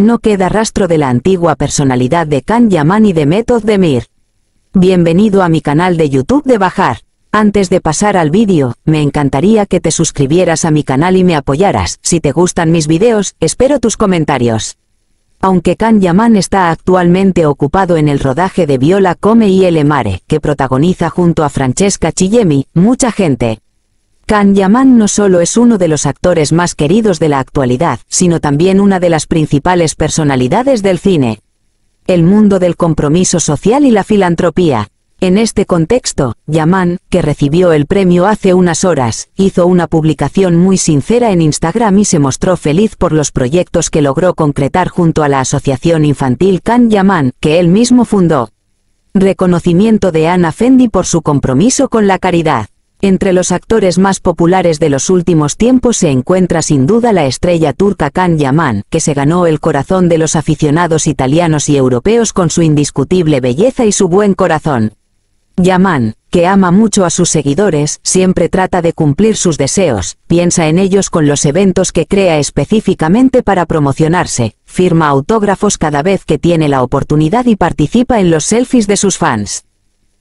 No queda rastro de la antigua personalidad de Kan Yaman y de Method de Mir. Bienvenido a mi canal de YouTube de Bajar. Antes de pasar al vídeo, me encantaría que te suscribieras a mi canal y me apoyaras. Si te gustan mis vídeos, espero tus comentarios. Aunque Kan Yaman está actualmente ocupado en el rodaje de Viola Come y El Mare, que protagoniza junto a Francesca Chillemi, mucha gente, Kan Yaman no solo es uno de los actores más queridos de la actualidad, sino también una de las principales personalidades del cine. El mundo del compromiso social y la filantropía. En este contexto, Yaman, que recibió el premio hace unas horas, hizo una publicación muy sincera en Instagram y se mostró feliz por los proyectos que logró concretar junto a la Asociación Infantil Kan Yaman, que él mismo fundó. Reconocimiento de Ana Fendi por su compromiso con la caridad. Entre los actores más populares de los últimos tiempos se encuentra sin duda la estrella turca Can Yaman, que se ganó el corazón de los aficionados italianos y europeos con su indiscutible belleza y su buen corazón. Yaman, que ama mucho a sus seguidores, siempre trata de cumplir sus deseos, piensa en ellos con los eventos que crea específicamente para promocionarse, firma autógrafos cada vez que tiene la oportunidad y participa en los selfies de sus fans.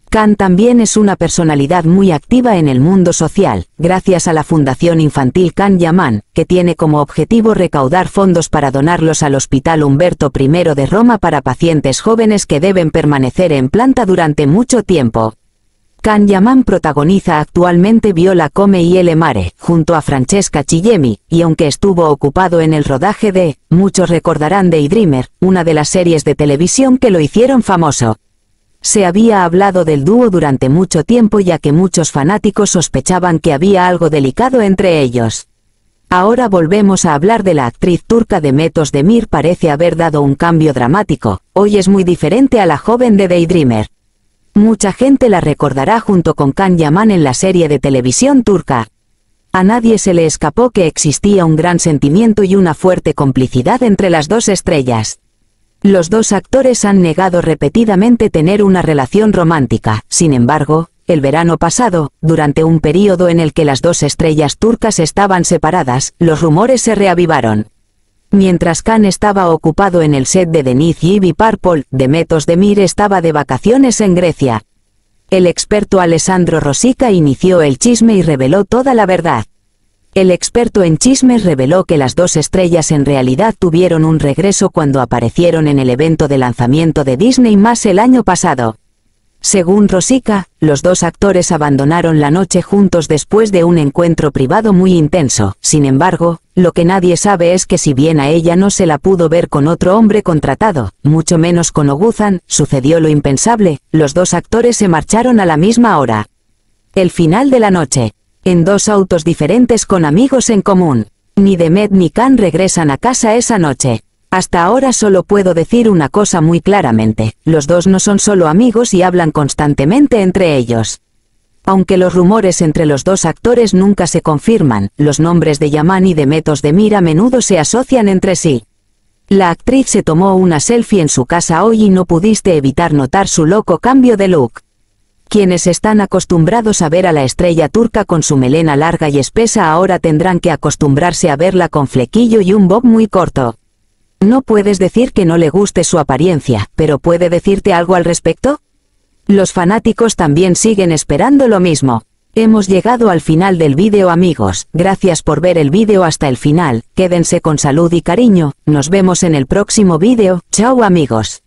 Khan también es una personalidad muy activa en el mundo social, gracias a la Fundación Infantil Khan Yaman, que tiene como objetivo recaudar fondos para donarlos al Hospital Humberto I de Roma para pacientes jóvenes que deben permanecer en planta durante mucho tiempo. Khan Yaman protagoniza actualmente Viola Come y El Mare, junto a Francesca Chillemi, y aunque estuvo ocupado en el rodaje de, muchos recordarán de Dreamer, una de las series de televisión que lo hicieron famoso, se había hablado del dúo durante mucho tiempo ya que muchos fanáticos sospechaban que había algo delicado entre ellos. Ahora volvemos a hablar de la actriz turca de Metos Demir parece haber dado un cambio dramático, hoy es muy diferente a la joven de Daydreamer. Mucha gente la recordará junto con Kan Yaman en la serie de televisión turca. A nadie se le escapó que existía un gran sentimiento y una fuerte complicidad entre las dos estrellas. Los dos actores han negado repetidamente tener una relación romántica, sin embargo, el verano pasado, durante un período en el que las dos estrellas turcas estaban separadas, los rumores se reavivaron. Mientras Khan estaba ocupado en el set de Deniz y Parpol, Demetos Demir estaba de vacaciones en Grecia. El experto Alessandro Rosica inició el chisme y reveló toda la verdad. El experto en chismes reveló que las dos estrellas en realidad tuvieron un regreso cuando aparecieron en el evento de lanzamiento de Disney más el año pasado. Según Rosica, los dos actores abandonaron la noche juntos después de un encuentro privado muy intenso. Sin embargo, lo que nadie sabe es que si bien a ella no se la pudo ver con otro hombre contratado, mucho menos con Oguzan, sucedió lo impensable, los dos actores se marcharon a la misma hora. El final de la noche, en dos autos diferentes con amigos en común. Ni Demet ni Khan regresan a casa esa noche. Hasta ahora solo puedo decir una cosa muy claramente, los dos no son solo amigos y hablan constantemente entre ellos. Aunque los rumores entre los dos actores nunca se confirman, los nombres de Yaman y Demetos de Mira a menudo se asocian entre sí. La actriz se tomó una selfie en su casa hoy y no pudiste evitar notar su loco cambio de look. Quienes están acostumbrados a ver a la estrella turca con su melena larga y espesa ahora tendrán que acostumbrarse a verla con flequillo y un bob muy corto. No puedes decir que no le guste su apariencia, pero ¿puede decirte algo al respecto? Los fanáticos también siguen esperando lo mismo. Hemos llegado al final del vídeo amigos, gracias por ver el vídeo hasta el final, quédense con salud y cariño, nos vemos en el próximo vídeo, chao amigos.